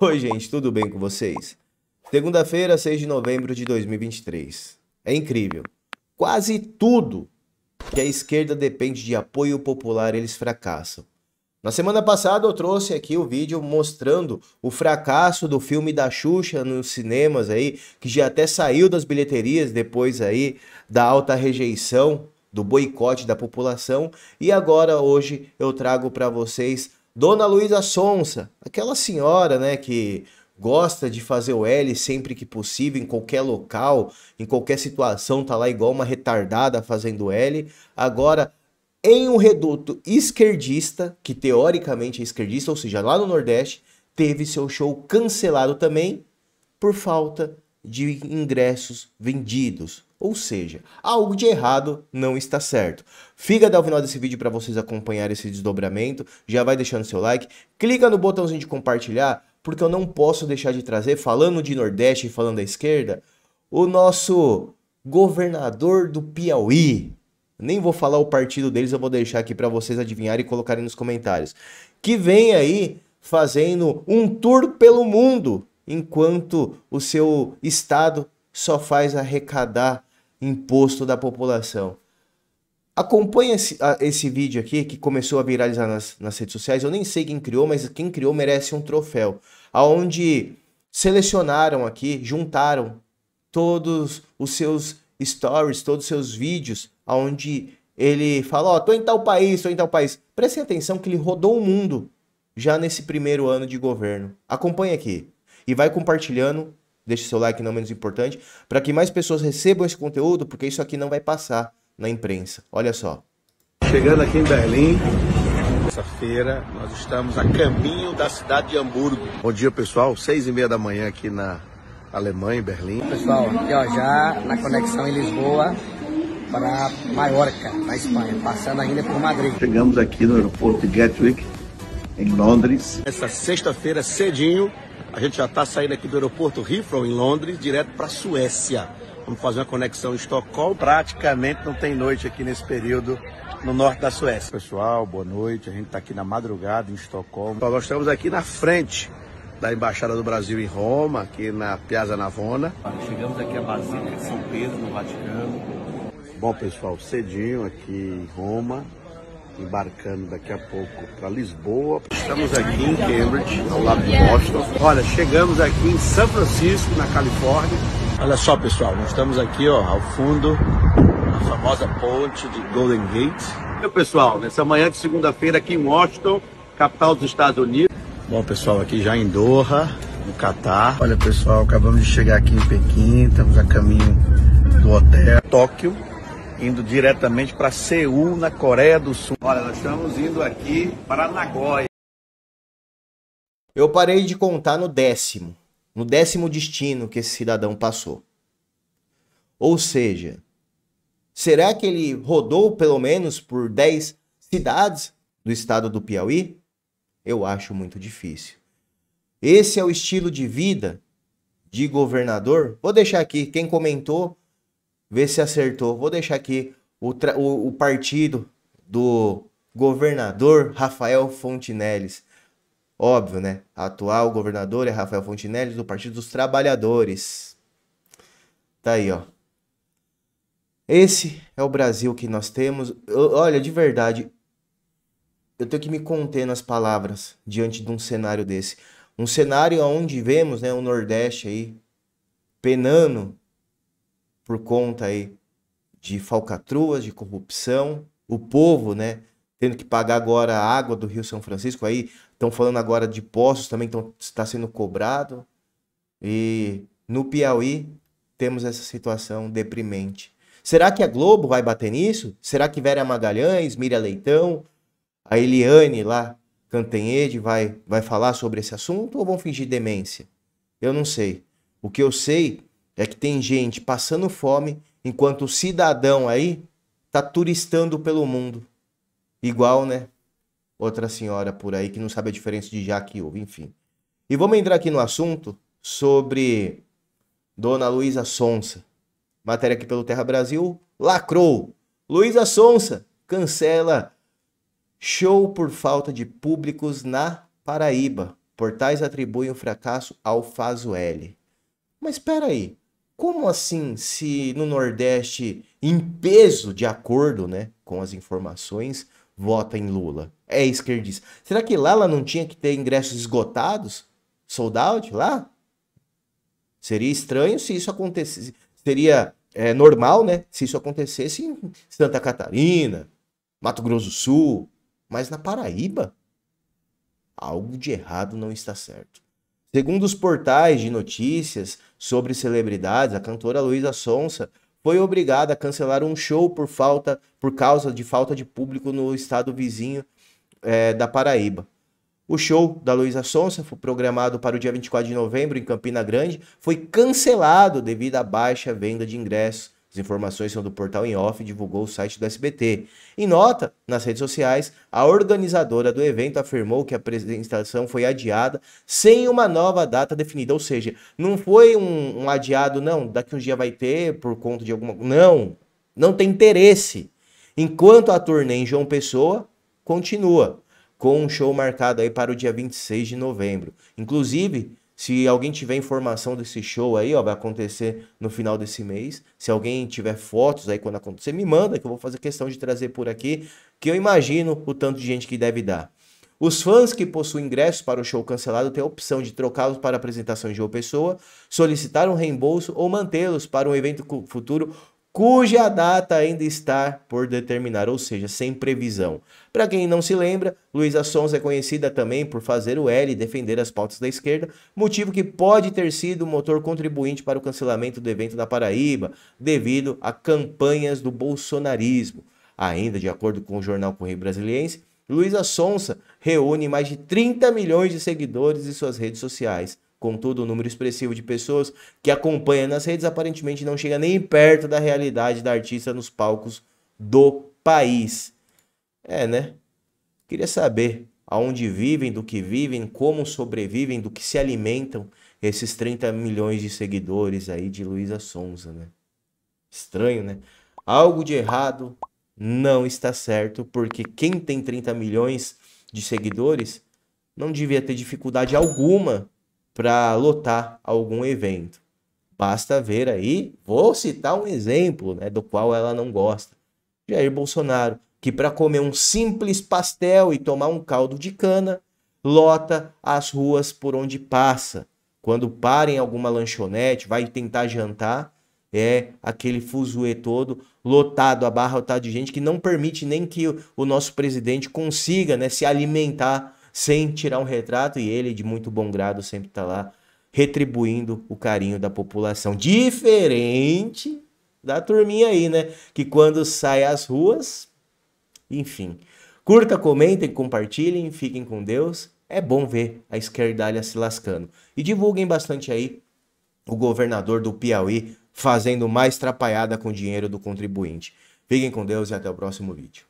Oi, gente, tudo bem com vocês? Segunda-feira, 6 de novembro de 2023. É incrível. Quase tudo que a esquerda depende de apoio popular, eles fracassam. Na semana passada eu trouxe aqui o vídeo mostrando o fracasso do filme da Xuxa nos cinemas aí, que já até saiu das bilheterias depois aí da alta rejeição, do boicote da população, e agora hoje eu trago para vocês Dona Luísa Sonsa, aquela senhora, né, que gosta de fazer o L sempre que possível, em qualquer local, em qualquer situação, tá lá igual uma retardada fazendo L. Agora, em um reduto esquerdista, que teoricamente é esquerdista, ou seja, lá no Nordeste, teve seu show cancelado também por falta de ingressos vendidos. Ou seja, algo de errado não está certo. Fica até o final desse vídeo para vocês acompanharem esse desdobramento. Já vai deixando seu like, clica no botãozinho de compartilhar, porque eu não posso deixar de trazer, falando de Nordeste e falando da esquerda, o nosso governador do Piauí. Nem vou falar o partido deles, eu vou deixar aqui para vocês adivinharem e colocarem nos comentários. Que vem aí fazendo um tour pelo mundo enquanto o seu Estado só faz arrecadar imposto da população. Acompanhe esse, esse, vídeo aqui que começou a viralizar nas, nas redes sociais. Eu nem sei quem criou, mas quem criou merece um troféu. Aonde selecionaram aqui, juntaram todos os seus stories, todos os seus vídeos, aonde ele fala, ó, oh, tô em tal país, tô em tal país. Prestem atenção que ele rodou o mundo já nesse primeiro ano de governo. Acompanhe aqui e vai compartilhando. Deixe seu like, não menos importante, para que mais pessoas recebam esse conteúdo, porque isso aqui não vai passar na imprensa. Olha só. Chegando aqui em Berlim, terça-feira, nós estamos a caminho da cidade de Hamburgo. Bom dia, pessoal. Seis e meia da manhã aqui na Alemanha, em Berlim. Pessoal, aqui ó, já na conexão em Lisboa para Maiorca, na Espanha, passando ainda por Madrid. Chegamos aqui no aeroporto de Gatwick, em Londres. Essa sexta-feira, cedinho, a gente já está saindo aqui do aeroporto Heathrow, em Londres, direto para a Suécia. Vamos fazer uma conexão em Estocolmo. Praticamente não tem noite aqui nesse período no norte da Suécia. Pessoal, boa noite. A gente está aqui na madrugada em Estocolmo. nós estamos aqui na frente da Embaixada do Brasil em Roma, aqui na Piazza Navona. Chegamos aqui à Basílica de São Pedro, no Vaticano. Bom, pessoal, cedinho aqui em Roma, embarcando daqui a pouco para Lisboa. Estamos aqui em Cambridge, ao lado de Boston. Olha, chegamos aqui em São Francisco, na Califórnia. Olha só, pessoal, nós estamos aqui ó, ao fundo a famosa ponte de Golden Gate. Meu pessoal, nessa manhã de segunda-feira aqui em Washington, capital dos Estados Unidos. Bom, pessoal, aqui já em Doha, no Catar. Olha, pessoal, acabamos de chegar aqui em Pequim, estamos a caminho do hotel Tóquio indo diretamente para Seul, na Coreia do Sul. Olha, nós estamos indo aqui para Nagoya. Eu parei de contar no décimo, no décimo destino que esse cidadão passou. Ou seja, será que ele rodou pelo menos por 10 cidades do estado do Piauí? Eu acho muito difícil. Esse é o estilo de vida de governador. Vou deixar aqui quem comentou ver se acertou. Vou deixar aqui o, o, o partido do governador Rafael Fontinelles. Óbvio, né? Atual governador é Rafael Fontinelles, do Partido dos Trabalhadores. Tá aí, ó. Esse é o Brasil que nós temos. Eu, olha, de verdade, eu tenho que me conter nas palavras diante de um cenário desse. Um cenário onde vemos né, o Nordeste aí penando por conta aí de falcatruas, de corrupção, o povo, né, tendo que pagar agora a água do Rio São Francisco aí, estão falando agora de poços também estão está sendo cobrado. E no Piauí temos essa situação deprimente. Será que a Globo vai bater nisso? Será que Vera Magalhães, Mira Leitão, a Eliane lá, Cantanhede, vai, vai falar sobre esse assunto ou vão fingir demência? Eu não sei. O que eu sei é que tem gente passando fome enquanto o cidadão aí tá turistando pelo mundo. Igual, né? Outra senhora por aí que não sabe a diferença de já que houve, enfim. E vamos entrar aqui no assunto sobre Dona Luísa Sonsa. Matéria aqui pelo Terra Brasil, lacrou. Luísa Sonsa cancela show por falta de públicos na Paraíba. Portais atribuem o fracasso ao Fazo L. Mas espera aí. Como assim, se no Nordeste, em peso, de acordo né, com as informações, vota em Lula? É esquerdista. Será que lá ela não tinha que ter ingressos esgotados? Sold out lá? Seria estranho se isso acontecesse. Seria é, normal, né? Se isso acontecesse em Santa Catarina, Mato Grosso do Sul. Mas na Paraíba, algo de errado não está certo. Segundo os portais de notícias sobre celebridades, a cantora Luísa Sonsa foi obrigada a cancelar um show por falta por causa de falta de público no estado vizinho é, da Paraíba. O show da Luísa Sonsa, foi programado para o dia 24 de novembro em Campina Grande, foi cancelado devido à baixa venda de ingressos as informações são do portal em off, divulgou o site do SBT. Em nota, nas redes sociais, a organizadora do evento afirmou que a apresentação foi adiada sem uma nova data definida. Ou seja, não foi um, um adiado, não, daqui um dia vai ter por conta de alguma. Não, não tem interesse. Enquanto a turnê em João Pessoa continua, com um show marcado aí para o dia 26 de novembro. Inclusive, se alguém tiver informação desse show aí, ó, vai acontecer no final desse mês. Se alguém tiver fotos aí quando acontecer, me manda que eu vou fazer questão de trazer por aqui, que eu imagino o tanto de gente que deve dar. Os fãs que possuem ingressos para o show cancelado têm a opção de trocá-los para apresentações de uma pessoa, solicitar um reembolso ou mantê-los para um evento futuro cuja data ainda está por determinar, ou seja, sem previsão. Para quem não se lembra, Luísa Sons é conhecida também por fazer o L e defender as pautas da esquerda, motivo que pode ter sido o motor contribuinte para o cancelamento do evento na Paraíba, devido a campanhas do bolsonarismo. Ainda de acordo com o jornal Correio Brasiliense, Luísa Sonsa reúne mais de 30 milhões de seguidores em suas redes sociais. Contudo, o número expressivo de pessoas que acompanha nas redes aparentemente não chega nem perto da realidade da artista nos palcos do país. É, né? Queria saber aonde vivem, do que vivem, como sobrevivem, do que se alimentam esses 30 milhões de seguidores aí de Luísa Sonza, né? Estranho, né? Algo de errado não está certo, porque quem tem 30 milhões de seguidores não devia ter dificuldade alguma para lotar algum evento. Basta ver aí, vou citar um exemplo né, do qual ela não gosta. Jair Bolsonaro, que para comer um simples pastel e tomar um caldo de cana, lota as ruas por onde passa. Quando para em alguma lanchonete, vai tentar jantar, é aquele fuzuê todo lotado, a barra lotada de gente que não permite nem que o nosso presidente consiga né, se alimentar sem tirar um retrato, e ele, de muito bom grado, sempre está lá retribuindo o carinho da população. Diferente da turminha aí, né? Que quando sai às ruas, enfim. Curta, comentem, compartilhem, fiquem com Deus. É bom ver a esquerdalha se lascando. E divulguem bastante aí o governador do Piauí fazendo mais trapalhada com o dinheiro do contribuinte. Fiquem com Deus e até o próximo vídeo.